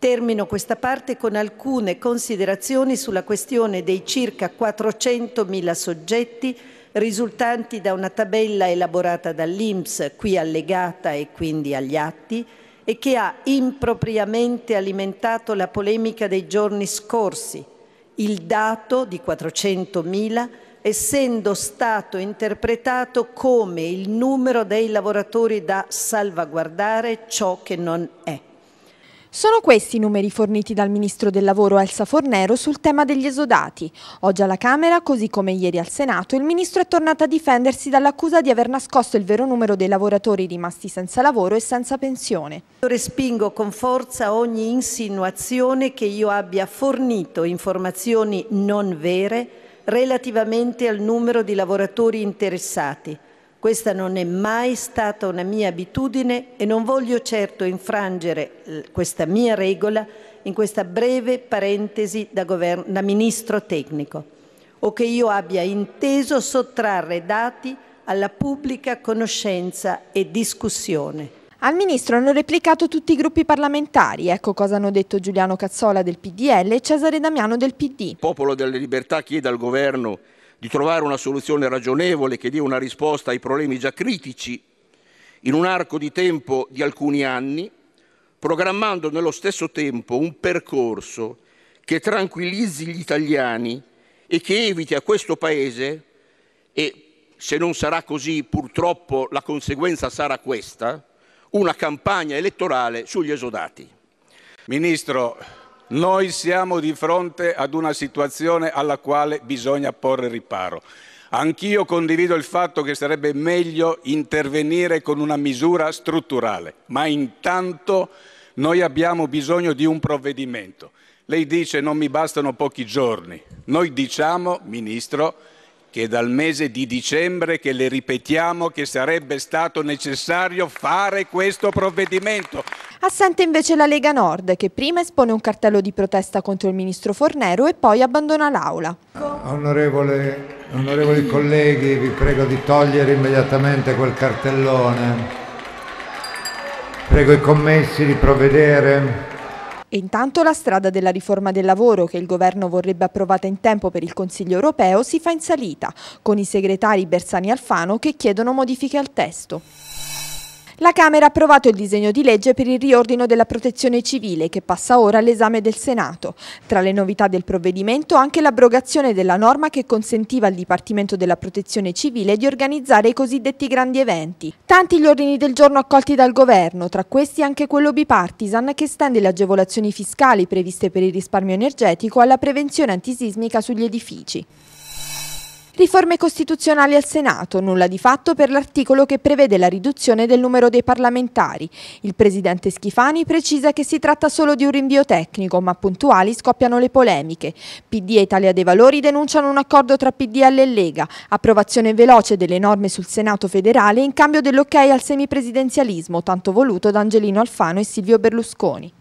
Termino questa parte con alcune considerazioni sulla questione dei circa 400.000 soggetti risultanti da una tabella elaborata dall'INPS, qui allegata e quindi agli atti, e che ha impropriamente alimentato la polemica dei giorni scorsi. Il dato di 400.000 essendo stato interpretato come il numero dei lavoratori da salvaguardare ciò che non è. Sono questi i numeri forniti dal Ministro del Lavoro Elsa Fornero sul tema degli esodati. Oggi alla Camera, così come ieri al Senato, il Ministro è tornato a difendersi dall'accusa di aver nascosto il vero numero dei lavoratori rimasti senza lavoro e senza pensione. Respingo con forza ogni insinuazione che io abbia fornito informazioni non vere relativamente al numero di lavoratori interessati questa non è mai stata una mia abitudine e non voglio certo infrangere eh, questa mia regola in questa breve parentesi da, da ministro tecnico o che io abbia inteso sottrarre dati alla pubblica conoscenza e discussione. Al ministro hanno replicato tutti i gruppi parlamentari, ecco cosa hanno detto Giuliano Cazzola del PDL e Cesare Damiano del PD. Il popolo delle libertà chiede al governo di trovare una soluzione ragionevole che dia una risposta ai problemi già critici in un arco di tempo di alcuni anni, programmando nello stesso tempo un percorso che tranquillizzi gli italiani e che eviti a questo Paese, e se non sarà così purtroppo la conseguenza sarà questa, una campagna elettorale sugli esodati. Ministro, noi siamo di fronte ad una situazione alla quale bisogna porre riparo. Anch'io condivido il fatto che sarebbe meglio intervenire con una misura strutturale, ma intanto noi abbiamo bisogno di un provvedimento. Lei dice non mi bastano pochi giorni. Noi diciamo, Ministro, che dal mese di dicembre che le ripetiamo che sarebbe stato necessario fare questo provvedimento. Assente invece la Lega Nord, che prima espone un cartello di protesta contro il ministro Fornero e poi abbandona l'aula. Onorevole, onorevoli colleghi, vi prego di togliere immediatamente quel cartellone. Prego i commessi di provvedere. E intanto la strada della riforma del lavoro che il governo vorrebbe approvata in tempo per il Consiglio europeo si fa in salita, con i segretari Bersani e Alfano che chiedono modifiche al testo. La Camera ha approvato il disegno di legge per il riordino della protezione civile che passa ora all'esame del Senato. Tra le novità del provvedimento anche l'abrogazione della norma che consentiva al Dipartimento della Protezione Civile di organizzare i cosiddetti grandi eventi. Tanti gli ordini del giorno accolti dal Governo, tra questi anche quello bipartisan che estende le agevolazioni fiscali previste per il risparmio energetico alla prevenzione antisismica sugli edifici. Riforme costituzionali al Senato, nulla di fatto per l'articolo che prevede la riduzione del numero dei parlamentari. Il presidente Schifani precisa che si tratta solo di un rinvio tecnico, ma puntuali scoppiano le polemiche. PD e Italia dei Valori denunciano un accordo tra PDL e Lega, approvazione veloce delle norme sul Senato federale in cambio dell'ok al semipresidenzialismo, tanto voluto da Angelino Alfano e Silvio Berlusconi.